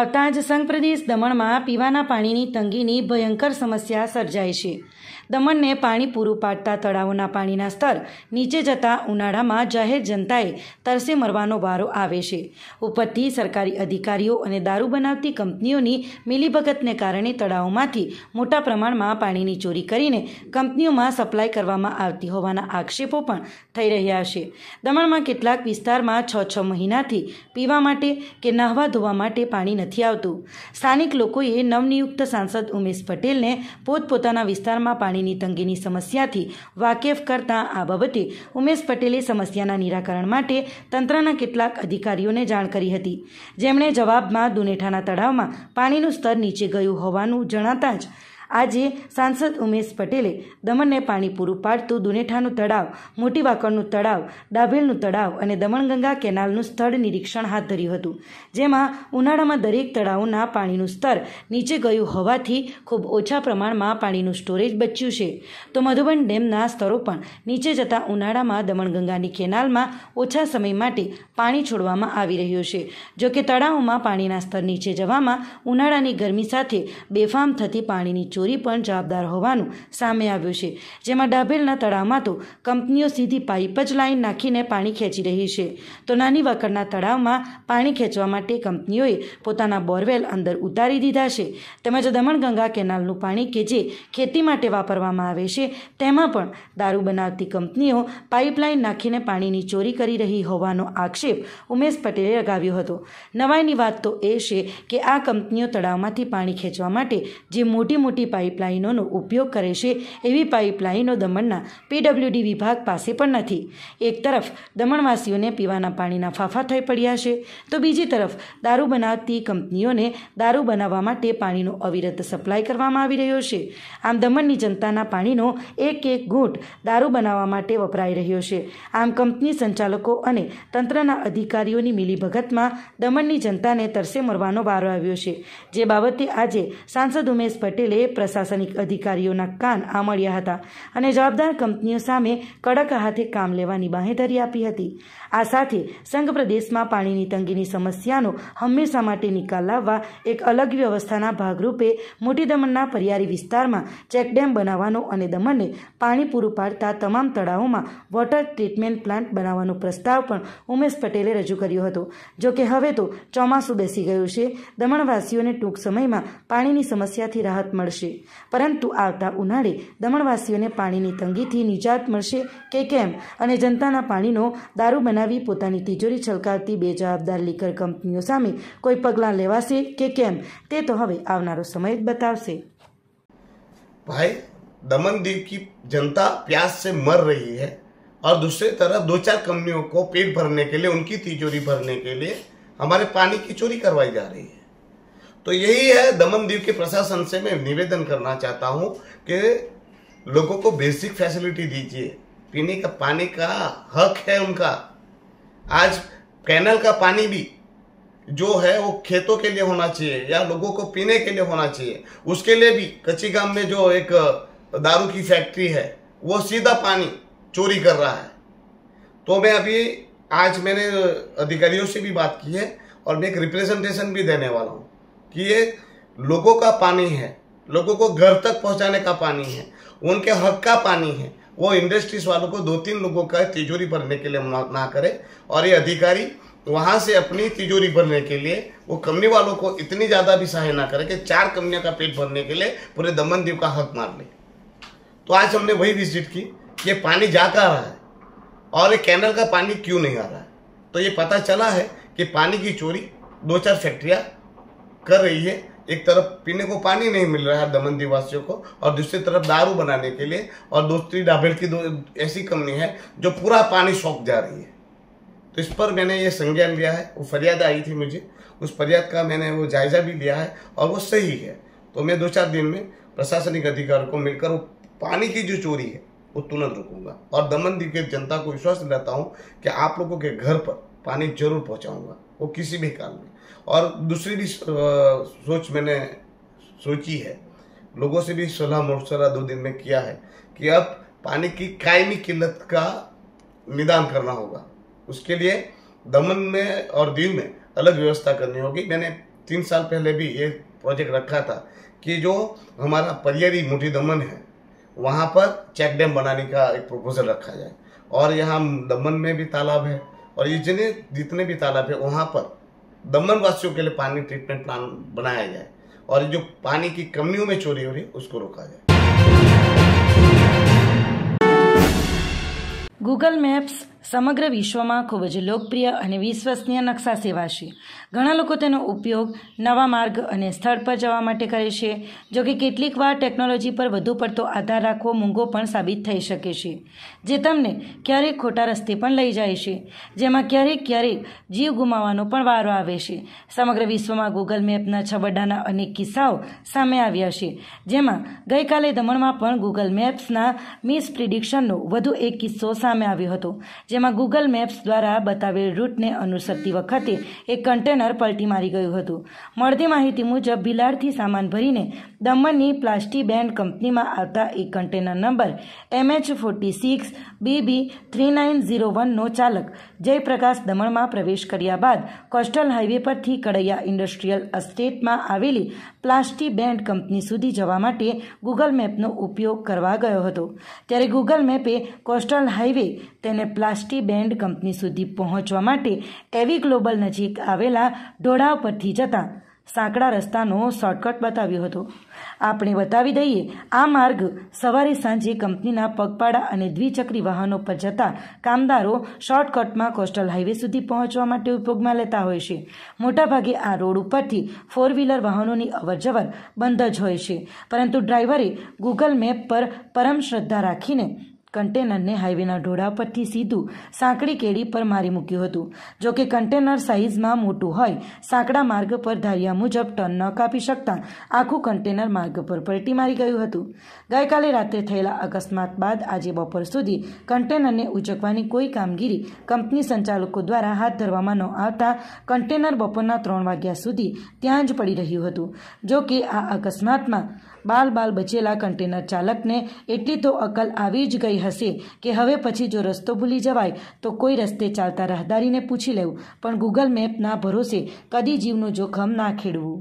આવતા જ સંઘ દમણમાં પીવાના પાણીની તંગીની ભયંકર સમસ્યા સર્જાય છે દમણને પાણી પૂરું પાડતા તળાવોના પાણીના સ્તર નીચે જતા ઉનાળામાં જાહેર જનતાએ તરસે મરવાનો વારો આવે છે ઉપરથી સરકારી અધિકારીઓ અને દારૂ બનાવતી કંપનીઓની મિલીભગતને કારણે તળાવોમાંથી મોટા પ્રમાણમાં પાણીની ચોરી કરીને કંપનીઓમાં સપ્લાય કરવામાં આવતી હોવાના આક્ષેપો પણ થઈ રહ્યા છે દમણમાં કેટલાક વિસ્તારમાં છ છ મહિનાથી પીવા માટે કે નાહવા ધોવા માટે પાણી નથી આવતું સ્થાનિક લોકોએ નવનિયુક્ત સાંસદ ઉમેશ પટેલને પોતપોતાના વિસ્તારમાં પાણી પાણીની તંગીની સમસ્યાથી વાકેફ કરતા આ બાબતે ઉમેશ પટેલે સમસ્યાના નિરાકરણ માટે તંત્રના કેટલાક અધિકારીઓને જાણ કરી હતી જેમણે જવાબમાં દુનેઠાના તળાવમાં પાણીનું સ્તર નીચે ગયું હોવાનું જણાતા જ આજે સાંસદ ઉમેશ પટેલે દમણને પાણી પૂરું પાડતું દુનેઠાનું તળાવ મોટી વાકડનું તળાવ દાભેલનું તળાવ અને દમણગંગા કેનાલનું સ્થળ નિરીક્ષણ હાથ ધર્યું હતું જેમાં ઉનાળામાં દરેક તળાવના પાણીનું સ્તર નીચે ગયું હોવાથી ખૂબ ઓછા પ્રમાણમાં પાણીનું સ્ટોરેજ બચ્યું છે તો મધુબન ડેમના સ્તરો પણ નીચે જતા ઉનાળામાં દમણગંગાની કેનાલમાં ઓછા સમય માટે પાણી છોડવામાં આવી રહ્યું છે જોકે કે તળાવમાં પાણીના સ્તર નીચે જવામાં ઉનાળાની ગરમી સાથે બેફામ થતી પાણીની ચોરી પણ જવાબદાર હોવાનું સામે આવ્યું છે જેમાં ડાભેલના તળાવમાં તો કંપનીઓ સીધી પાઇપ જ લાઈન નાખીને પાણી ખેંચી રહી છે તો નાની વાકડના તળાવમાં પાણી ખેંચવા માટે કંપનીઓએ પોતાના બોરવેલ અંદર ઉતારી દીધા છે તેમજ દમણગંગા કેનાલનું પાણી કે જે ખેતી માટે વાપરવામાં આવે છે તેમાં પણ દારૂ બનાવતી કંપનીઓ પાઇપલાઇન નાખીને પાણીની ચોરી કરી રહી હોવાનો આક્ષેપ ઉમેશ પટેલે લગાવ્યો હતો નવાઈની વાત તો એ છે કે આ કંપનીઓ તળાવમાંથી પાણી ખેંચવા માટે જે મોટી મોટી પાઇપલાઇનોનો ઉપયોગ કરે છે એવી પાઇપલાઇનો દમણના પીડબ્લ્યુડી વિભાગ પાસે પણ નથી એક તરફ દમણવાસીઓને પીવાના પાણીના ફાફા થઈ પડ્યા છે તો બીજી તરફ દારૂ બનાવતી કંપનીઓને દારૂ બનાવવા માટે પાણીનો અવિરત સપ્લાય કરવામાં આવી રહ્યો છે આમ દમણની જનતાના પાણીનો એક એક ઘૂંટ દારૂ બનાવવા માટે વપરાઈ રહ્યો છે આમ કંપની સંચાલકો અને તંત્રના અધિકારીઓની મિલીભગતમાં દમણની જનતાને તરસે મરવાનો વારો આવ્યો છે જે બાબતે આજે સાંસદ ઉમેશ પટેલે પ્રશાસનિક અધિકારીઓના કાન આ મળ્યા હતા અને જવાબદાર કંપનીઓ સામે કડક હાથે કામ લેવાની બાહેધરી આપી હતી આ સાથે સંઘ પ્રદેશમાં પાણીની તંગીની સમસ્યાનો હંમેશા માટે નિકાલ લાવવા એક અલગ વ્યવસ્થાના ભાગરૂપે મોટી દમણના પરિયારી વિસ્તારમાં ચેકડેમ બનાવવાનો અને દમણને પાણી પૂરું પાડતા તમામ તળાવોમાં વોટર ટ્રીટમેન્ટ પ્લાન્ટ બનાવવાનો પ્રસ્તાવ પણ ઉમેશ પટેલે રજૂ કર્યો હતો જો કે હવે તો ચોમાસું બેસી ગયું છે દમણવાસીઓને ટૂંક સમયમાં પાણીની સમસ્યાથી રાહત મળશે પરંતુ આવતા ઉનાળે દમણવાસીઓને પાણીની તંગીથી નિજાત મળશે કે કેમ અને જનતાના પાણીનો દારૂ બનાવી પોતાની તિજોરી છલકાવતી બેજવાબદાર લીકર કંપનીઓ સામે કોઈ પગલાં લેવાશે કે કેમ તે તો હવે આવનારો સમય જ બતાવશે ભાઈ દમણ દીવ કી જનતા प्यास से मर रही है और दूसरी तरफ दो चार कंपनियों को पेट भरने के लिए उनकी तिजोरी भरने के लिए हमारे पानी की चोरी करवाई जा रही है तो यही है दमन दीव के प्रशासन से मैं निवेदन करना चाहता हूँ कि लोगों को बेसिक फैसिलिटी दीजिए पीने का पानी का हक है उनका आज कैनल का पानी भी जो है वो खेतों के लिए होना चाहिए या लोगों को पीने के लिए होना चाहिए उसके लिए भी कच्ची गांव में जो एक दारू की फैक्ट्री है वो सीधा पानी चोरी कर रहा है तो मैं अभी आज मैंने अधिकारियों से भी बात की है और मैं एक रिप्रेजेंटेशन भी देने वाला हूँ कि ये लोगों का पानी है लोगों को घर तक पहुंचाने का पानी है उनके हक का पानी है वो इंडस्ट्रीज वालों को दो तीन लोगों का तिजोरी भरने के लिए ना करे और ये अधिकारी वहां से अपनी तिजोरी भरने के लिए वो कंपनी वालों को इतनी ज़्यादा भी सहाय ना करे कि चार कंपनियों का पेट भरने के लिए पूरे दमन दीव का हक मार ले तो आज हमने वही विजिट की ये पानी जा कर रहा है और ये कैनल का पानी क्यों नहीं आ रहा है तो ये पता चला है कि पानी की चोरी दो चार फैक्ट्रियाँ कर रही है एक तरफ पीने को पानी नहीं मिल रहा है दमन दिवासियों को और दूसरी तरफ दारू बनाने के लिए और दूसरी डाबेल की दो ऐसी कंपनी है जो पूरा पानी सौंप जा रही है तो इस पर मैंने ये संज्ञान लिया है वो फरियाद आई थी मुझे उस फरियाद का मैंने वो जायज़ा भी लिया है और वो सही है तो मैं दो चार दिन में प्रशासनिक अधिकार को मिलकर वो पानी की जो चोरी है वो तुरंत रुकूंगा और दमन दीप के जनता को विश्वास दिलाता हूँ कि आप लोगों के घर पर पानी जरूर पहुंचाऊंगा वो किसी भी काम में और दूसरी भी सोच मैंने सोची है लोगों से भी सलाह मशवरा दो दिन में किया है कि अब पानी की कायमी किल्लत का निदान करना होगा उसके लिए दमन में और दीव में अलग व्यवस्था करनी होगी मैंने तीन साल पहले भी ये प्रोजेक्ट रखा था कि जो हमारा परियरी मुठी दमन है वहाँ पर चेक डैम बनाने का एक प्रपोजल रखा जाए और यहाँ दमन में भी तालाब है और ये जितने जितने भी तालाब है वहाँ पर दमन वासियों के लिए पानी ट्रीटमेंट प्लान बनाया जाए और जो पानी की कमियों में चोरी हो रही है उसको रोका जाए गूगल मैप्स समग्र विश्व में खूबज लोकप्रिय और विश्वसनीय नक्शा सेवा है ઘણા લોકો તેનો ઉપયોગ નવા માર્ગ અને સ્થળ પર જવા માટે કરે છે જો કે કેટલીક વાર ટેકનોલોજી પર વધુ પડતો આધાર રાખવો મૂંગો પણ સાબિત થઈ શકે છે જે તમને ક્યારેક ખોટા રસ્તે પણ લઈ જાય છે જેમાં ક્યારેક ક્યારેક જીવ ગુમાવવાનો પણ વારો આવે છે સમગ્ર વિશ્વમાં ગૂગલ મેપના છબડાના અનેક કિસ્સાઓ સામે આવ્યા છે જેમાં ગઈકાલે દમણમાં પણ ગૂગલ મેપ્સના મિસ પ્રિડિક્શનનો વધુ એક કિસ્સો સામે આવ્યો હતો જેમાં ગૂગલ મેપ્સ દ્વારા બતાવેલ રૂટને અનુસરતી વખતે એક કન્ટેનર કન્ટેનર પલટી મારી ગયું હતું મળતી માહિતી મુજબ ભિલાડથી સામાન ભરીને દમણની પ્લાસ્ટી બેન્ડ કંપનીમાં આવતા એક container number MH forty six BB three nine zero વનનો ચાલક જયપ્રકાશ દમણમાં પ્રવેશ કર્યા બાદ કોસ્ટલ હાઇવે પરથી કડૈયા ઇન્ડસ્ટ્રીયલ એસ્ટેટમાં આવેલી પ્લાસ્ટી બેન્ડ કંપની સુધી જવા માટે ગૂગલ મેપનો ઉપયોગ કરવા ગયો હતો ત્યારે ગૂગલ મેપે કોસ્ટલ હાઇવે તેને પ્લાસ્ટી બેન્ડ કંપની સુધી પહોંચવા માટે એવી ગ્લોબલ નજીક આવેલા ગામના પરથી જતા સાંકડા રસ્તાનો શોર્ટકટ બતાવ્યો હતો આપણે બતાવી દઈએ આ માર્ગ સવારે સાંજે કંપનીના પગપાળા અને દ્વિચક્રી વાહનો પર જતા કામદારો શોર્ટકટમાં કોસ્ટલ હાઈવે સુધી પહોંચવા માટે ઉપયોગમાં લેતા હોય છે મોટાભાગે આ રોડ ઉપરથી ફોર વ્હીલર વાહનોની અવરજવર બંધ જ હોય છે પરંતુ ડ્રાઈવરે ગૂગલ મેપ પર પરમ શ્રદ્ધા રાખીને કન્ટેનરને હાઈવેના ઢોળા પરથી સીધું સાંકડી કેડી પર મારી મૂક્યું હતું જો કે કન્ટેનર સાઇઝમાં મોટું હોય સાંકડા માર્ગ પર ધાર્યા મુજબ ટર્ન ન કાપી શકતા આખું કન્ટેનર માર્ગ પર પલટી મારી ગયું હતું ગઈકાલે રાત્રે થયેલા અકસ્માત બાદ આજે બપોર સુધી કન્ટેનરને ઉચકવાની કોઈ કામગીરી કંપની સંચાલકો દ્વારા હાથ ધરવામાં ન આવતા કન્ટેનર બપોરના ત્રણ વાગ્યા સુધી ત્યાં જ પડી રહ્યું હતું જો કે આ અકસ્માતમાં બાલ બાલ બચેલા કન્ટેનર ચાલકને એટલી તો અકલ આવી જ ગઈ હશે કે હવે પછી જો રસ્તો ભૂલી જવાય તો કોઈ રસ્તે ચાલતા રહદારીને પૂછી લેવું પણ ગૂગલ મેપના ભરોસે કદી જીવનું જોખમ ના ખેડવું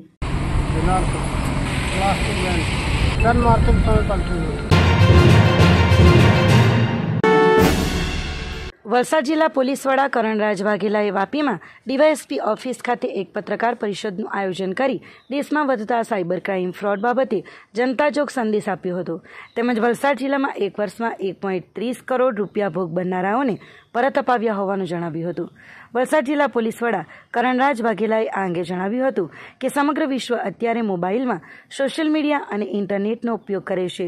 વલસાડ જિલ્લા પોલીસ વડા કરણરાજ વાઘેલાએ વાપીમાં ડીવાયએસપી ઓફિસ ખાતે એક પત્રકાર પરિષદનું આયોજન કરી દેશમાં વધતા સાયબર ક્રાઇમ ફ્રોડ બાબતે જનતા જોગ સંદેશ આપ્યો હતો તેમજ વલસાડ જિલ્લામાં એક વર્ષમાં એક પોઈન્ટ ત્રીસ કરોડ રૂપિયા ભોગ બનનારાઓને પરત અપાવ્યા હોવાનું જણાવ્યું હતું વલસાડ જિલ્લા પોલીસ વડા કરણરાજ વાઘેલાએ આ અંગે જણાવ્યું હતું કે સમગ્ર વિશ્વ અત્યારે મોબાઈલમાં સોશિયલ મીડિયા અને ઇન્ટરનેટનો ઉપયોગ કરે છે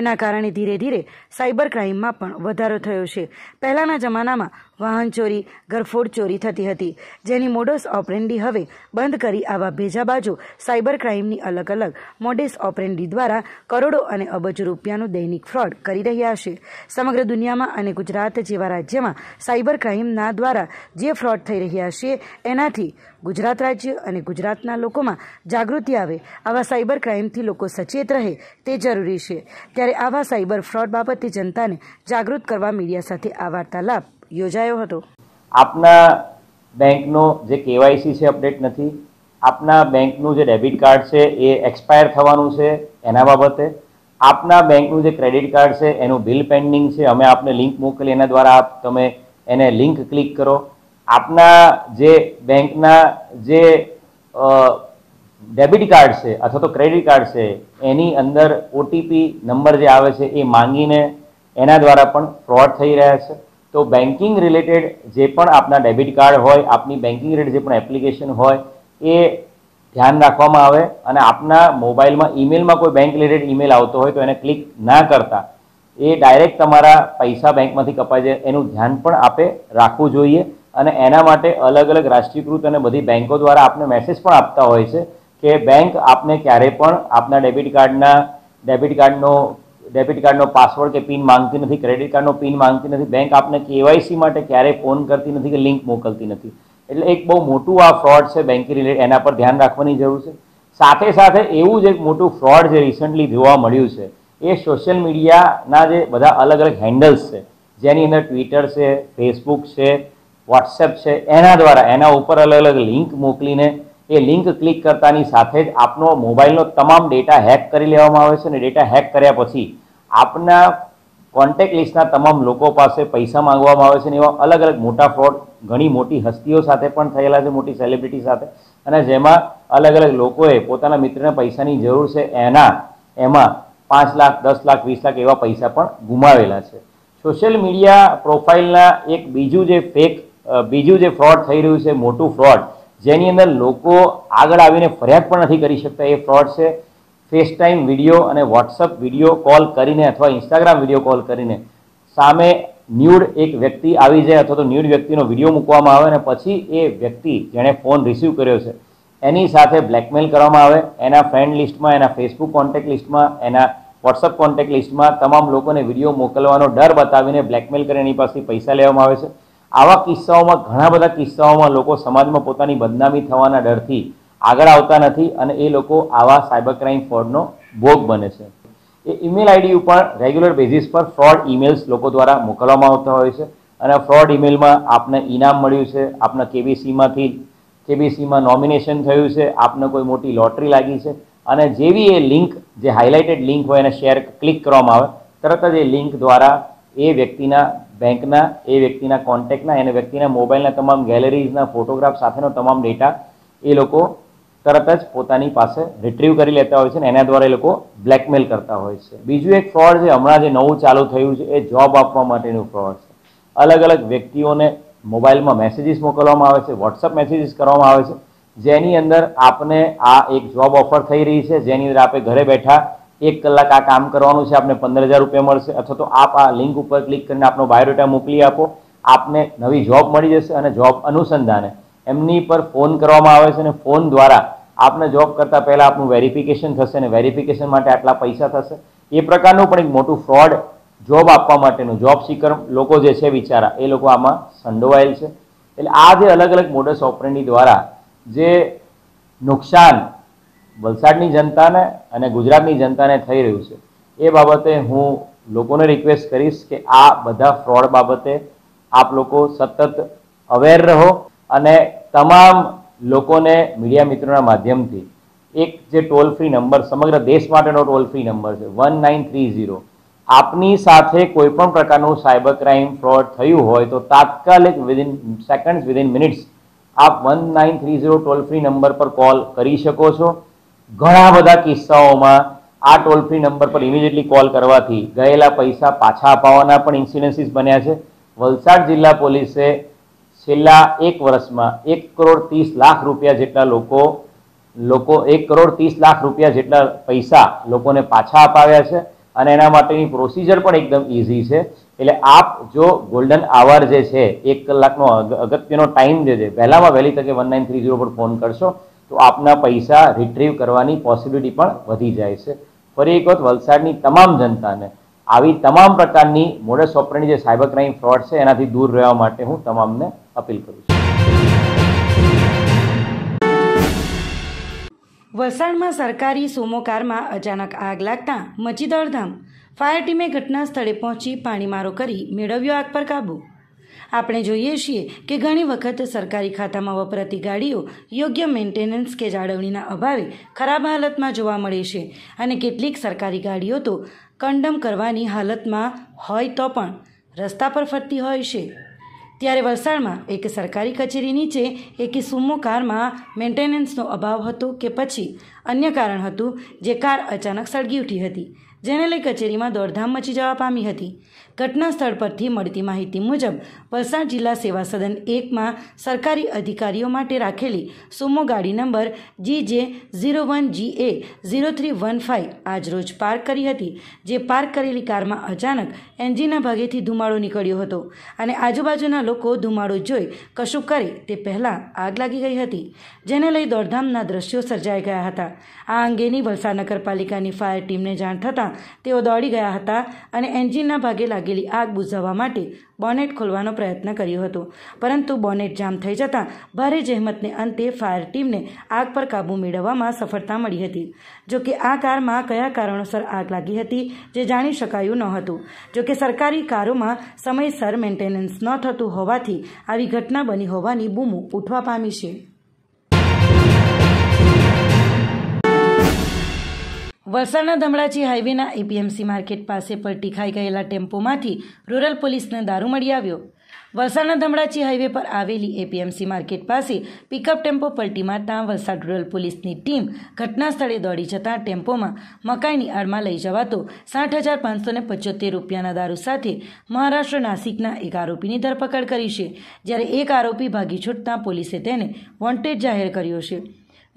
એના કારણે ધીરે ધીરે સાયબર ક્રાઇમમાં પણ વધારો થયો છે પહેલાના જમાનામાં વાહન ચોરી ઘરફોડ ચોરી થતી હતી જેની મોડસ ઓપરેન્ડી હવે બંધ કરી આવા બાજુ સાયબર ક્રાઇમની અલગ અલગ મોડેસ ઓપરેન્ડી દ્વારા કરોડો અને અબજો રૂપિયાનું દૈનિક ફ્રોડ કરી રહ્યા છે સમગ્ર દુનિયામાં અને ગુજરાત જેવા રાજ્યમાં સાયબર ક્રાઇમના દ્વારા જે ફ્રોડ થઈ રહ્યા છે એનાથી ગુજરાત રાજ્ય અને ગુજરાતના લોકોમાં જાગૃતિ આવે આવા સાયબર ક્રાઇમથી લોકો સચેત રહે તે જરૂરી છે ત્યારે આવા સાયબર ફ્રોડ બાબતે જનતાને જાગૃત કરવા મીડિયા સાથે આ વાર્તાલાપ યોજાયો હતો આપના બેંકનો જે કેવાયસી છે અપડેટ નથી આપના બેંકનું જે ડેબિટ કાર્ડ છે એ એક્સપાયર થવાનું છે એના બાબતે આપના બેંકનું જે ક્રેડિટ કાર્ડ છે એનું બિલ પેન્ડિંગ છે અમે આપને લિંક મોકલી એના દ્વારા આપ તમે એને લિંક ક્લિક કરો આપના જે બેંકના જે ડેબિટ કાર્ડ છે અથવા તો ક્રેડિટ કાર્ડ છે એની અંદર ઓટીપી નંબર જે આવે છે એ માંગીને એના દ્વારા પણ ફ્રોડ થઈ રહ્યા છે તો બેન્કિંગ રિલેટેડ જે પણ આપના ડેબિટ કાર્ડ હોય આપની બેન્કિંગ રિલેટેડ જે પણ એપ્લિકેશન હોય એ ધ્યાન રાખવામાં આવે અને આપના મોબાઈલમાં ઈમેલમાં કોઈ બેંક રિલેટેડ ઈમેલ આવતો હોય તો એને ક્લિક ના કરતા એ ડાયરેક્ટ તમારા પૈસા બેંકમાંથી કપાઈ જાય એનું ધ્યાન પણ આપે રાખવું જોઈએ અને એના માટે અલગ અલગ રાષ્ટ્રીયકૃત અને બધી બેંકો દ્વારા આપને મેસેજ પણ આપતા હોય છે કે બેંક આપને ક્યારે પણ આપના ડેબિટ કાર્ડના ડેબિટ કાર્ડનો ડેબિટ કાર્ડનો પાસવર્ડ કે પિન માંગતી નથી ક્રેડિટ કાર્ડનો પિન માંગતી નથી બેંક આપને કેવાયસી માટે ક્યારેય ફોન કરતી નથી કે લિંક મોકલતી નથી એટલે એક બહુ મોટું આ ફ્રોડ છે બેંકિંગ રિલેટેડ એના પર ધ્યાન રાખવાની જરૂર છે સાથે સાથે એવું જ એક મોટું ફ્રોડ જે રિસન્ટલી જોવા મળ્યું છે એ સોશિયલ મીડિયાના જે બધા અલગ અલગ હેન્ડલ્સ છે જેની અંદર ટ્વિટર છે ફેસબુક છે વોટ્સએપ છે એના દ્વારા એના ઉપર અલગ અલગ લિંક મોકલીને એ લિંક ક્લિક કરતાની સાથે જ આપનો મોબાઈલનો તમામ ડેટા હેક કરી લેવામાં આવે છે અને ડેટા હેક કર્યા પછી આપના કોન્ટેક્ટ લિસ્ટના તમામ લોકો પાસે પૈસા માંગવામાં આવે છે અને એવા અલગ અલગ મોટા ફ્રોડ ઘણી મોટી હસ્તીઓ સાથે પણ થયેલા છે મોટી સેલિબ્રિટી સાથે અને જેમાં અલગ અલગ લોકોએ પોતાના મિત્રને પૈસાની જરૂર છે એના એમાં પાંચ લાખ દસ લાખ વીસ લાખ એવા પૈસા પણ ગુમાવેલા છે સોશિયલ મીડિયા પ્રોફાઇલના એક બીજું જે ફેક બીજું જે ફ્રોડ થઈ રહ્યું છે મોટું ફ્રોડ જેની અંદર લોકો આગળ આવીને ફરિયાદ પણ નથી કરી શકતા એ ફ્રોડ છે ફેસ ટાઈમ વિડીયો અને વોટ્સઅપ વિડીયો કોલ કરીને અથવા ઇન્સ્ટાગ્રામ વિડીયો કોલ કરીને સામે ન્યૂડ એક વ્યક્તિ આવી જાય અથવા તો ન્યૂડ વ્યક્તિનો વિડીયો મૂકવામાં આવે અને પછી એ વ્યક્તિ જેણે ફોન રિસીવ કર્યો છે એની સાથે બ્લેકમેલ કરવામાં આવે એના ફ્રેન્ડ લિસ્ટમાં એના ફેસબુક કોન્ટેક્ટ લિસ્ટમાં એના વોટ્સઅપ કોન્ટેક્ટ લિસ્ટમાં તમામ લોકોને વિડીયો મોકલવાનો ડર બતાવીને બ્લેકમેલ કરી એની પાસેથી પૈસા લેવામાં આવે છે આવા કિસ્સાઓમાં ઘણા બધા કિસ્સાઓમાં લોકો સમાજમાં પોતાની બદનામી થવાના ડરથી આગળ આવતા નથી અને એ લોકો આવા સાયબર ક્રાઇમ ફ્રોડનો ભોગ બને છે એ ઈમેલ આઈડી ઉપર રેગ્યુલર બેઝિસ પર ફ્રોડ ઈમેલ્સ લોકો દ્વારા મોકલવામાં આવતા હોય છે અને ફ્રોડ ઈમેલમાં આપને ઇનામ મળ્યું છે આપના કેબીસીમાંથી કેબીસીમાં નોમિનેશન થયું છે આપને કોઈ મોટી લોટરી લાગી છે અને જેવી એ લિંક જે હાઇલાઇટેડ લિંક હોય એને શેર ક્લિક કરવામાં આવે તરત જ એ લિંક દ્વારા એ વ્યક્તિના બેંકના એ વ્યક્તિના કોન્ટેક્ટના એને વ્યક્તિના મોબાઈલના તમામ ગેલેરીઝના ફોટોગ્રાફ સાથેનો તમામ ડેટા એ લોકો તરત જ પોતાની પાસે રિટ્રીવ કરી લેતા હોય છે અને એના દ્વારા એ લોકો બ્લેકમેલ કરતા હોય છે બીજું એક ફ્રોડ જે હમણાં જે નવું ચાલુ થયું છે એ જોબ આપવા માટેનું ફ્રોડ છે અલગ અલગ વ્યક્તિઓને મોબાઈલમાં મેસેજીસ મોકલવામાં આવે છે વોટ્સઅપ મેસેજીસ કરવામાં આવે છે જેની અંદર આપને આ એક જોબ ઓફર થઈ રહી છે જેની અંદર આપણે ઘરે બેઠા એક કલાક આ કામ કરવાનું છે આપને પંદર હજાર રૂપિયા મળશે અથવા તો આપ આ લિંક ઉપર ક્લિક કરીને આપનો બાયોડેટા મોકલી આપો આપને નવી જોબ મળી જશે અને જોબ અનુસંધાને એમની પર ફોન કરવામાં આવે છે અને ફોન દ્વારા આપને જોબ કરતાં પહેલાં આપનું વેરિફિકેશન થશે અને વેરિફિકેશન માટે આટલા પૈસા થશે એ પ્રકારનું પણ એક મોટું ફ્રોડ જોબ આપવા માટેનું જોબ સીકર લોકો જે છે વિચારા એ લોકો આમાં સંડોવાયેલ છે એટલે આ જે અલગ અલગ મોડસ ઓપરેન્ડી દ્વારા જે નુકસાન વલસાડની જનતાને અને ગુજરાતની જનતાને થઈ રહ્યું છે એ બાબતે હું લોકોને રિક્વેસ્ટ કરીશ કે આ બધા ફ્રોડ બાબતે આપ લોકો સતત અવેર રહો અને તમામ લોકોને મીડિયા મિત્રોના માધ્યમથી એક જે ટોલ ફ્રી નંબર સમગ્ર દેશ માટેનો ટોલ ફ્રી નંબર છે વન નાઇન થ્રી ઝીરો આપની સાથે કોઈ પણ પ્રકારનું સાયબર ક્રાઇમ ફ્રોડ થયું હોય તો તાત્કાલિક વિધિન સેકન્ડ્સ વિધિન મિનિટ્સ આપ one nine three zero toll free number પર કોલ કરી શકો છો ઘણા બધા કિસ્સાઓમાં આ ટોલ ફ્રી નંબર પર ઇમિડિયેટલી કોલ કરવાથી ગયેલા પૈસા પાછા અપાવવાના પણ ઇન્સિડન્સીસ બન્યા છે વલસાડ જિલ્લા પોલીસે છેલ્લા એક વર્ષમાં એક કરોડ ત્રીસ લાખ રૂપિયા જેટલા લોકો લોકો એક કરોડ ત્રીસ લાખ રૂપિયા જેટલા પૈસા લોકોને પાછા અપાવ્યા છે અને એના માટેની પ્રોસિજર પણ એકદમ ઇઝી છે એટલે આપ જો ગોલ્ડન આવર જે છે એક કલાકનો અગત્યનો ટાઈમ જે છે વહેલામાં વહેલી તકે વન નાઇન થ્રી ઝીરો પર ફોન કરશો તો આપના પૈસા રિટ્રીવ કરવાની પોસિબિલિટી પણ વધી જાય છે ફરી એક વખત વલસાડની તમામ જનતાને આવી તમામ પ્રકારની મોડસ ઓપરેન્ડી જે સાયબર ક્રાઇમ ફ્રોડ છે એનાથી દૂર રહેવા માટે હું તમામને અપીલ કરું છું વલસાડમાં સરકારી સુમો કારમાં અચાનક આગ લાગતા મચી દોડધામ ફાયર ટીમે ઘટના સ્થળે પહોંચી પાણીમારો કરી મેળવ્યો આગ પર કાબૂ આપણે જોઈએ છીએ કે ઘણી વખત સરકારી ખાતામાં વપરાતી ગાડીઓ યોગ્ય મેન્ટેનન્સ કે જાળવણીના અભાવે ખરાબ હાલતમાં જોવા મળે છે અને કેટલીક સરકારી ગાડીઓ તો કંડમ કરવાની હાલતમાં હોય તો પણ રસ્તા પર ફરતી હોય છે ત્યારે વલસાડમાં એક સરકારી કચેરી નીચે એક સુમો કારમાં મેન્ટેનન્સનો અભાવ હતો કે પછી અન્ય કારણ હતું જે કાર અચાનક સળગી ઉઠી હતી જેને લઈ કચેરીમાં દોડધામ મચી જવા પામી હતી ઘટના સ્થળ પરથી મળતી માહિતી મુજબ વલસાડ જિલ્લા સેવા સદન એકમાં સરકારી અધિકારીઓ માટે રાખેલી સુમો ગાડી number G J zero one G A zero three one five આજરોજ પાર્ક કરી હતી જે પાર્ક કરેલી કારમાં અચાનક એન્જિનના ભાગેથી ધુમાડો નીકળ્યો હતો અને આજુબાજુના લોકો ધુમાડો જોઈ કશું કરે તે પહેલાં આગ લાગી ગઈ હતી જેને લઈ દોડધામના દ્રશ્યો સર્જાઈ ગયા હતા આ અંગેની વલસાડ નગરપાલિકાની ફાયર ટીમને જાણ થતાં તેઓ દોડી ગયા હતા અને એન્જિનના ભાગે લાગી લાગેલી આગ બુઝાવવા માટે બોનેટ ખોલવાનો પ્રયત્ન કર્યો હતો પરંતુ બોનેટ જામ થઈ જતાં ભારે જહેમતને અંતે ફાયર ટીમને આગ પર કાબૂ મેળવવામાં સફળતા મળી હતી જોકે આ કારમાં કયા કારણોસર આગ લાગી હતી જે જાણી શકાયું ન હતું જો સરકારી કારોમાં સમયસર મેન્ટેનન્સ ન થતું હોવાથી આવી ઘટના બની હોવાની બૂમો ઉઠવા પામી છે વલસાડના ધમડાચી હાઈવેના એપીએમસી માર્કેટ પાસે પલટી ખાઈ ગયેલા ટેમ્પોમાંથી રૂરલ પોલીસને દારૂ મળી આવ્યો વલસાડના ધમડાચી હાઈવે પર આવેલી એપીએમસી માર્કેટ પાસે પિકઅપ ટેમ્પો પલટી મારતા વલસાડ રૂરલ પોલીસની ટીમ ઘટના સ્થળે દોડી જતાં ટેમ્પોમાં મકાઈની આડમાં લઈ જવાતો સાઠ હજાર પાંચસો ને પચોતેર રૂપિયાના દારૂ સાથે મહારાષ્ટ્ર નાસિકના એક આરોપીની ધરપકડ કરી છે જ્યારે એક આરોપી ભાગી છૂટતા પોલીસે તેને વોન્ટેડ જાહેર કર્યો છે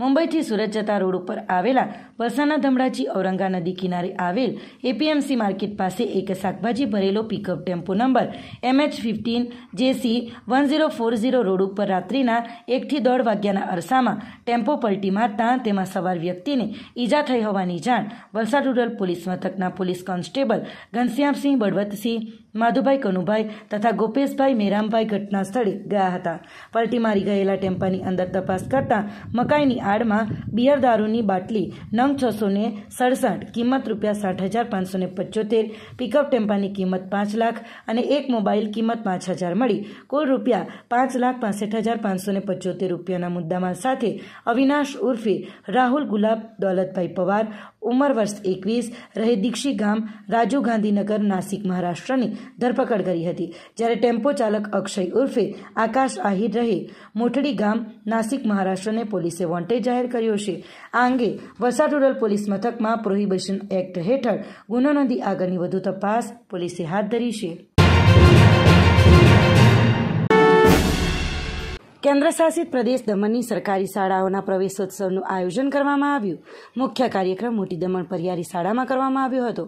મુંબઈથી સુરત જતા રોડ ઉપર આવેલા વરસાના ધમડાજી ઔરંગા નદી કિનારે આવેલ એપીએમસી માર્કેટ પાસે એક શાકભાજી ભરેલો pickup tempo number MH fifteen JC one zero four zero road ઉપર રાત્રિના એકથી દોઢ વાગ્યાના અરસામાં ટેમ્પો પલટી મારતા તેમાં સવાર વ્યક્તિને ઈજા થઈ હોવાની જાણ વલસાડ રૂરલ પોલીસ મથકના પોલીસ કોન્સ્ટેબલ ઘનશ્યામસિંહ બળવતસિંહ માધુભાઈ કનુભાઈ તથા ગોપેશભાઈ મેરામભાઈ ઘટના સ્થળે ગયા હતા પલટી મારી ગયેલા ટેમ્પાની અંદર તપાસ કરતા મકાઈની આડમાં બિયર દારૂની બાટલી નવ રંગ છસો ને સડસઠ કિંમત રૂપિયા સાઠ હજાર પાંચસો ને પંચોતેર પિકઅપ ટેમ્પાની કિંમત પાંચ લાખ અને એક મોબાઈલ કિંમત પાંચ હજાર મળી કુલ રૂપિયા પાંચ લાખ પાસઠ હજાર પાંચસો ને પંચોતેર રૂપિયાના મુદ્દામાં સાથે અવિનાશ ઉર્ફે રાહુલ ગુલાબ દોલતભાઈ પવાર ઉંમર વર્ષ એકવીસ રહે દીક્ષી ગામ રાજીવ ગાંધીનગર નાસિક મહારાષ્ટ્રની ધરપકડ કરી હતી જ્યારે ટેમ્પો ચાલક અક્ષય ઉર્ફે આકાશ આહિર રહે મોઠડી ગામ નાસિક મહારાષ્ટ્રને પોલીસે વોન્ટેડ જાહેર કર્યો છે આ અંગે વલસાડ રૂરલ પોલીસ મથકમાં પ્રોહિબિશન એક્ટ હેઠળ ગુનો નોંધી આગળની વધુ તપાસ પોલીસે હાથ ધરી છે કેન્દ્રશાસિત પ્રદેશ દમણની સરકારી શાળાઓના પ્રવેશોત્સવનું આયોજન કરવામાં આવ્યું મુખ્ય કાર્યક્રમ મોટી દમણ પરિયારી શાળામાં કરવામાં આવ્યો હતો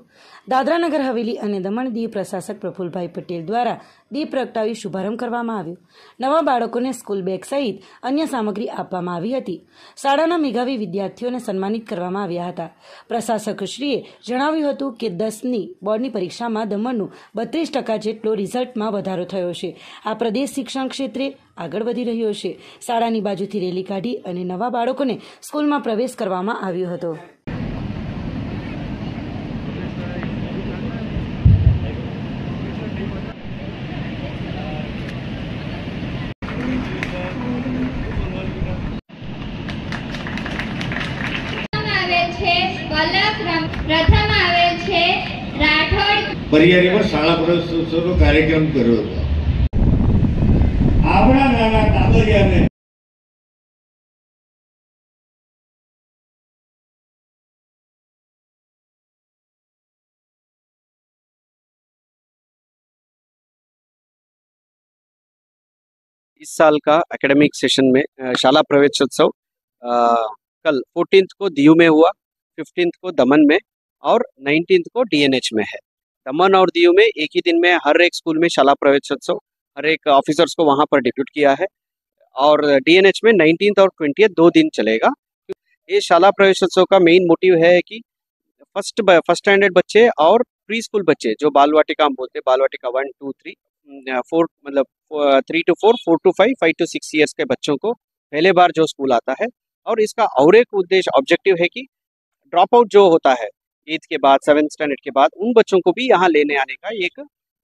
દાદરાનગર હવેલી અને દમણ દીવ પ્રશાસક પ્રફુલભાઈ પટેલ દ્વારા દીપ પ્રગટાવી શુભારંભ કરવામાં આવ્યો નવા બાળકોને સ્કૂલ બેગ સહિત અન્ય સામગ્રી આપવામાં આવી હતી શાળાના મેઘાવી વિદ્યાર્થીઓને સન્માનિત કરવામાં આવ્યા હતા પ્રશાસકશ્રીએ જણાવ્યું હતું કે દસની બોર્ડની પરીક્ષામાં દમણનું બત્રીસ ટકા જેટલો રિઝલ્ટમાં વધારો થયો છે આ પ્રદેશ શિક્ષણ ક્ષેત્રે આગળ વધી રહ્યો છે શાળાની બાજુથી રેલી કાઢી અને નવા બાળકોને સ્કૂલમાં પ્રવેશ કરવામાં આવ્યો હતો પ્રથમ આવે છે રાઠોડ કાર્યક્રમ કર્યો હતો इस साल का एकेडमिक सेशन में शाला प्रवेशोत्सव कल फोर्टीन को दीयू में हुआ फिफ्टींथ को दमन में और नाइनटीन को डीएनएच में है दमन और दीयू में एक ही दिन में हर एक स्कूल में शाला प्रवेशोत्सव हर एक ऑफिसर्स को वहाँ पर डिप्यूट किया है और डीएनएच में नाइनटीन और ट्वेंटी दो दिन चलेगा ये शाला प्रवेशोत्सव का मेन मोटिव है कि फर्स्ट फर्स्ट स्टैंडर्ड बच्चे और प्री स्कूल बच्चे जो बाल वाटिका हम बोलते हैं बाल वाटिका वन टू थ्री फोर मतलब three two four four two five five two six years के बच्चों को पहले बार जो स्कूल आता है और इसका और एक उद्देश्य ऑब्जेक्टिव है कि ड्रॉप आउट जो होता है एथ के बाद सेवन स्टैंडर्ड के बाद उन बच्चों को भी यहाँ लेने आने का एक,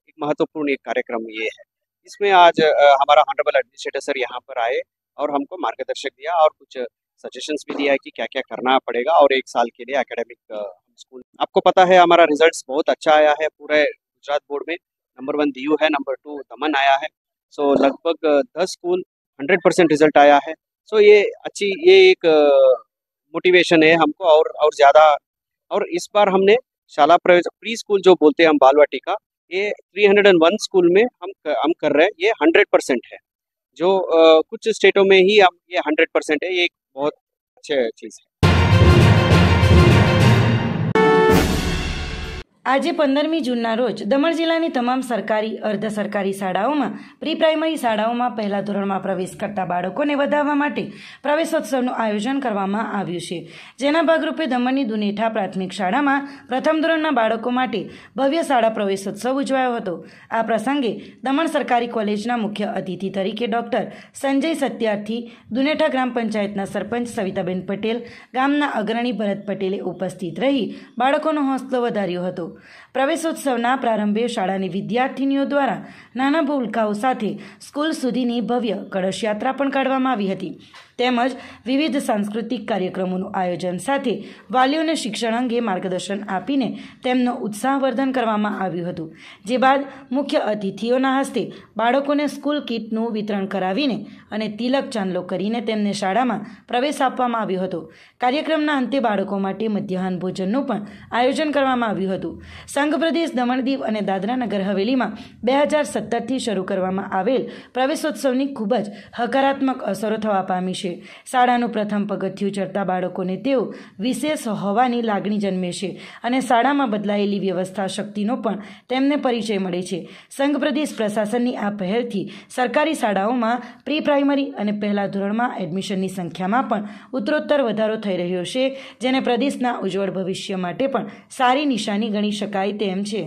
एक महत्वपूर्ण एक कार्यक्रम ये है इसमें आज हमारा ऑनरेबल एडमिनिस्ट्रेटर सर यहाँ पर आए और हमको मार्गदर्शक दिया और कुछ सजेशंस भी दिया है कि क्या क्या करना पड़ेगा और एक साल के लिए एकेडमिक स्कूल आपको पता है हमारा रिजल्ट्स बहुत अच्छा आया है पूरे गुजरात बोर्ड में नंबर वन दीयू है नंबर टू दमन आया है सो so, लगभग दस स्कूल हंड्रेड परसेंट रिजल्ट आया है सो so, ये अच्छी ये एक मोटिवेशन है हमको और और ज़्यादा और इस बार हमने शाला प्री स्कूल जो बोलते हैं हम बालवाटी का ये 301 स्कूल में हम हम कर रहे हैं ये 100 परसेंट है जो आ, कुछ स्टेटों में ही आप ये 100 परसेंट है ये एक बहुत अच्छी चीज़ है આજે પંદરમી જૂનના રોજ દમણ જિલ્લાની તમામ સરકારી અર્ધ સરકારી શાળાઓમાં પ્રી પ્રાઇમરી શાળાઓમાં પહેલા ધોરણમાં પ્રવેશ કરતા બાળકોને વધાવવા માટે પ્રવેશોત્સવનું આયોજન કરવામાં આવ્યું છે જેના ભાગરૂપે દમણની દુનેઠા પ્રાથમિક શાળામાં પ્રથમ ધોરણના બાળકો માટે ભવ્ય શાળા પ્રવેશોત્સવ ઉજવાયો હતો આ પ્રસંગે દમણ સરકારી કોલેજના મુખ્ય અતિથિ તરીકે ડોક્ટર સંજય સત્યાર્થી દુનેઠા ગ્રામ પંચાયતના સરપંચ સવિતાબેન પટેલ ગામના અગ્રણી ભરત પટેલે ઉપસ્થિત રહી બાળકોનો હોંસલો વધાર્યો હતો પ્રવેશોત્સવના પ્રારંભે શાળાની વિદ્યાર્થીનીઓ દ્વારા નાના ભૂલકાઓ સાથે સ્કૂલ સુધીની ભવ્ય કળશ યાત્રા પણ કાઢવામાં આવી હતી તેમજ વિવિધ સાંસ્કૃતિક કાર્યક્રમોનું આયોજન સાથે વાલીઓને શિક્ષણ અંગે માર્ગદર્શન આપીને તેમનો ઉત્સાહવર્ધન કરવામાં આવ્યું હતું જે બાદ મુખ્ય અતિથિઓના હસ્તે બાળકોને સ્કૂલ કીટનું વિતરણ કરાવીને અને તિલક ચાંદલો કરીને તેમને શાળામાં પ્રવેશ આપવામાં આવ્યો હતો કાર્યક્રમના અંતે બાળકો માટે મધ્યાહન ભોજનનું પણ આયોજન કરવામાં આવ્યું હતું સંઘ પ્રદેશ દમણદીવ અને દાદરા નગર હવેલીમાં બે હજાર સત્તરથી શરૂ કરવામાં આવેલ પ્રવેશોત્સવની ખૂબ જ હકારાત્મક અસરો થવા પામી છે છે શાળાનું પ્રથમ પગથિયું ચડતા બાળકોને તેઓ વિશેષ હોવાની લાગણી જન્મે છે અને શાળામાં બદલાયેલી વ્યવસ્થા શક્તિનો પણ તેમને પરિચય મળે છે સંઘ પ્રદેશ પ્રશાસનની આ પહેલથી સરકારી શાળાઓમાં પ્રી પ્રાઇમરી અને પહેલા ધોરણમાં એડમિશનની સંખ્યામાં પણ ઉત્તરોત્તર વધારો થઈ રહ્યો છે જેને પ્રદેશના ઉજ્જવળ ભવિષ્ય માટે પણ સારી નિશાની ગણી શકાય તેમ છે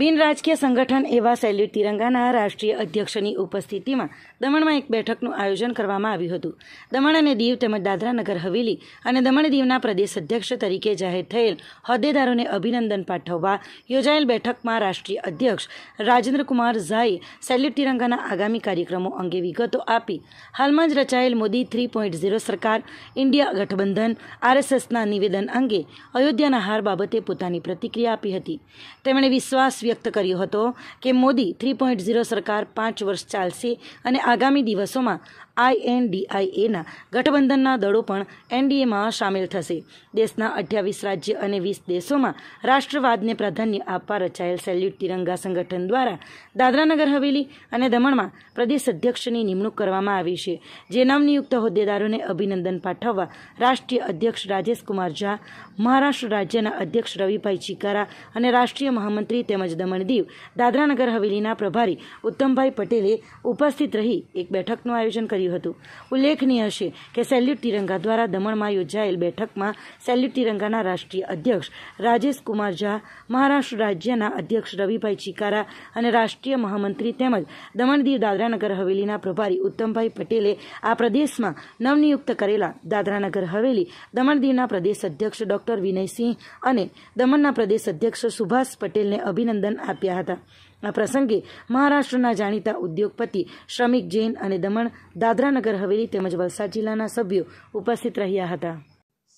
બિન રાજકીય સંગઠન એવા સેલ્યુટ તિરંગાના રાષ્ટ્રીય અધ્યક્ષની ઉપસ્થિતિમાં દમણમાં એક બેઠકનું આયોજન કરવામાં આવ્યું હતું દમણ અને દીવ તેમજ દાદરા નગર હવેલી અને દમણ દીવના પ્રદેશ અધ્યક્ષ તરીકે જાહેર થયેલ હોદ્દેદારોને અભિનંદન પાઠવવા યોજાયેલ બેઠકમાં રાષ્ટ્રીય અધ્યક્ષ રાજેન્દ્રકુમાર ઝાએ સેલ્યુટ તિરંગાના આગામી કાર્યક્રમો અંગે વિગતો આપી હાલમાં જ રચાયેલ મોદી થ્રી પોઈન્ટ ઝીરો સરકાર ઇન્ડિયા ગઠબંધન આરએસએસના નિવેદન અંગે અયોધ્યાના હાર બાબતે પોતાની પ્રતિક્રિયા આપી હતી તેમણે વિશ્વાસ વ્યક્ત કર્યો હતો કે મોદી થ્રી પોઈન્ટ ઝીરો સરકાર પાંચ વર્ષ ચાલશે અને આગામી દિવસોમાં આઈએનડીઆઈએના ગઠબંધનના દળો પણ એનડીએમાં સામેલ થશે દેશના અઠ્યાવીસ રાજ્ય અને વીસ દેશોમાં રાષ્ટ્રવાદને પ્રાધાન્ય આપવા રચાયેલ સેલ્યુટ તિરંગા સંગઠન દ્વારા દાદરાનગર હવેલી અને દમણમાં પ્રદેશ અધ્યક્ષની નિમણૂક કરવામાં આવી છે જે નવનિયુક્ત હોદ્દેદારોને અભિનંદન પાઠવવા રાષ્ટ્રીય અધ્યક્ષ રાજેશ કુમાર ઝા મહારાષ્ટ્ર રાજ્યના અધ્યક્ષ રવિભાઈ ચિકારા અને રાષ્ટ્રીય મહામંત્રી તેમજ તેમજ દમણ દીવ દાદરાનગર હવેલીના પ્રભારી ઉત્તમભાઈ પટેલે ઉપસ્થિત રહી એક બેઠકનું આયોજન કર્યું હતું ઉલ્લેખનીય છે કે સેલ્યુટ તિરંગા દ્વારા દમણમાં યોજાયેલ બેઠકમાં સેલ્યુટ તિરંગાના રાષ્ટ્રીય અધ્યક્ષ રાજેશ કુમાર ઝા મહારાષ્ટ્ર રાજ્યના અધ્યક્ષ રવિભાઈ ચિકારા અને રાષ્ટ્રીય મહામંત્રી તેમજ દમણ દીવ દાદરાનગર હવેલીના પ્રભારી ઉત્તમભાઈ પટેલે આ પ્રદેશમાં નવનિયુક્ત કરેલા દાદરાનગર હવેલી દમણ દીવના પ્રદેશ અધ્યક્ષ ડોક્ટર વિનયસિંહ અને દમણના પ્રદેશ અધ્યક્ષ સુભાષ પટેલને અભિનંદન अभिनंदन आप आ प्रसंगे महाराष्ट्र जाता उद्योगपति श्रमिक जैन और दमण दादरा नगर हवेली वलसा जिला सभ्य उपस्थित रहा था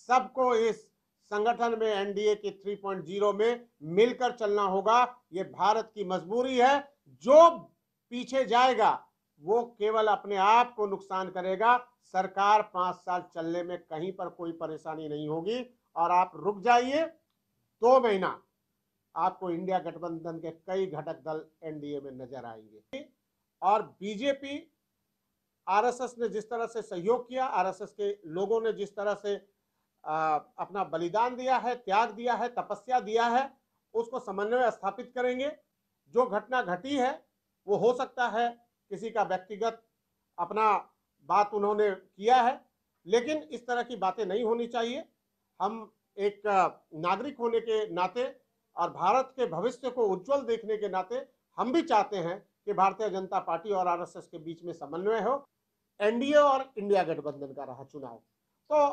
सबको इस संगठन में एनडीए के 3.0 में मिलकर चलना होगा ये भारत की मजबूरी है जो पीछे जाएगा वो केवल अपने आप को नुकसान करेगा सरकार पांच साल चलने में कहीं पर कोई परेशानी नहीं होगी और आप रुक जाइए दो महीना आपको इंडिया गठबंधन के कई घटक दल एनडीए में नजर आएंगे और बीजेपी आरएसएस ने जिस तरह से सहयोग किया आरएसएस के लोगों ने जिस तरह से आ, अपना बलिदान दिया है त्याग दिया है तपस्या दिया है उसको समन्वय स्थापित करेंगे जो घटना घटी है वो हो सकता है किसी का व्यक्तिगत अपना बात उन्होंने किया है लेकिन इस तरह की बातें नहीं होनी चाहिए हम एक नागरिक होने के नाते और भारत के भविष्य को उज्जवल देखने के नाते हम भी चाहते हैं कि भारतीय जनता पार्टी और आरएसएस के बीच में समन्वय हो एनडीए और इंडिया गठबंधन का रहा चुनाव तो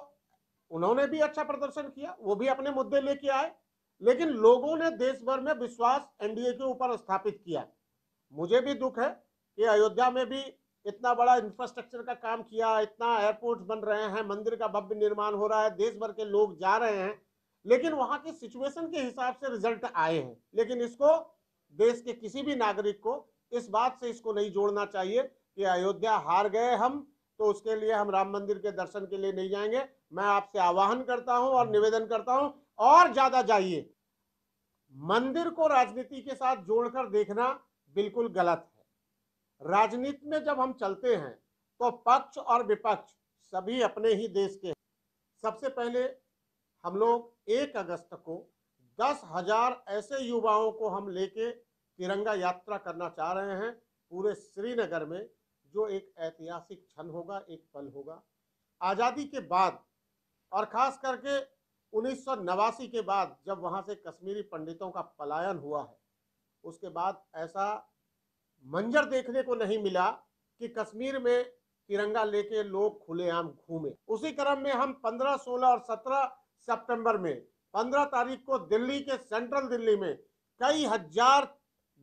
उन्होंने भी अच्छा प्रदर्शन किया वो भी अपने मुद्दे लेके आए लेकिन लोगों ने देश भर में विश्वास एनडीए के ऊपर स्थापित किया मुझे भी दुख है कि अयोध्या में भी इतना बड़ा इंफ्रास्ट्रक्चर का काम किया इतना एयरपोर्ट बन रहे हैं मंदिर का भव्य निर्माण हो रहा है देश भर के लोग जा रहे हैं लेकिन वहां की सिचुएशन के हिसाब से रिजल्ट आए हैं लेकिन इसको देश के किसी भी नागरिक को इस बात से इसको नहीं जोड़ना चाहिए कि अयोध्या हार गए हम तो उसके लिए हम राम मंदिर के दर्शन के लिए नहीं जाएंगे मैं आपसे आवाहन करता हूं और हम्म। निवेदन करता हूं और ज्यादा जाइए मंदिर को राजनीति के साथ जोड़कर देखना बिल्कुल गलत है राजनीति में जब हम चलते हैं तो पक्ष और विपक्ष सभी अपने ही देश के सबसे पहले हम लोग एक अगस्त को दस हजार ऐसे युवाओं को हम लेके तिरंगा यात्रा करना चाह रहे हैं पूरे श्रीनगर में जो एक ऐतिहासिक क्षण होगा एक पल होगा आज़ादी के बाद और ख़ास करके उन्नीस के बाद जब वहाँ से कश्मीरी पंडितों का पलायन हुआ है उसके बाद ऐसा मंजर देखने को नहीं मिला कि कश्मीर में तिरंगा लेके लोग खुलेआम घूमे उसी क्रम में हम 15, 16 और सितंबर में 15 तारीख को दिल्ली के सेंट्रल दिल्ली में कई हजार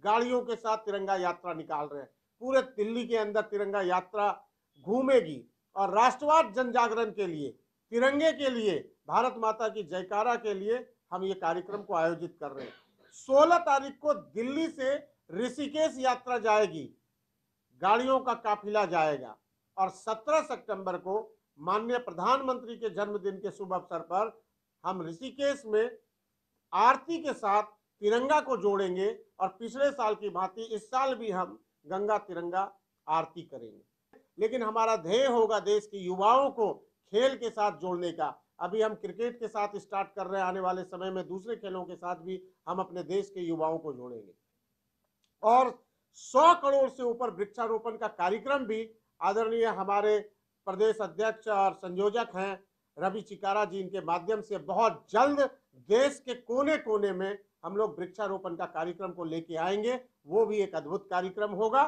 गाड़ियों के साथ तिरंगा यात्रा निकाल रहे हैं पूरे दिल्ली के अंदर तिरंगा यात्रा घूमेगी और राष्ट्रवाद जन जागरण के लिए तिरंगे के लिए भारत माता की जयकारा के लिए हम ये कार्यक्रम को आयोजित कर रहे हैं सोलह तारीख को दिल्ली से ऋषिकेश यात्रा जाएगी गाड़ियों का काफिला जाएगा और सत्रह सितंबर को माननीय प्रधानमंत्री के जन्मदिन के शुभ अवसर पर हम ऋषिकेश में आरती के साथ तिरंगा को जोड़ेंगे और पिछले साल की भांति इस साल भी हम गंगा तिरंगा आरती करेंगे लेकिन हमारा ध्येय होगा देश के युवाओं को खेल के साथ जोड़ने का अभी हम क्रिकेट के साथ स्टार्ट कर रहे हैं आने वाले समय में दूसरे खेलों के साथ भी हम अपने देश के युवाओं को जोड़ेंगे और 100 करोड़ से ऊपर वृक्षारोपण का कार्यक्रम भी आदरणीय हमारे प्रदेश अध्यक्ष और संयोजक हैं रवि चिकारा जी इनके माध्यम से बहुत जल्द देश के कोने कोने में हम लोग वृक्षारोपण का कार्यक्रम को लेके आएंगे वो भी एक अद्भुत कार्यक्रम होगा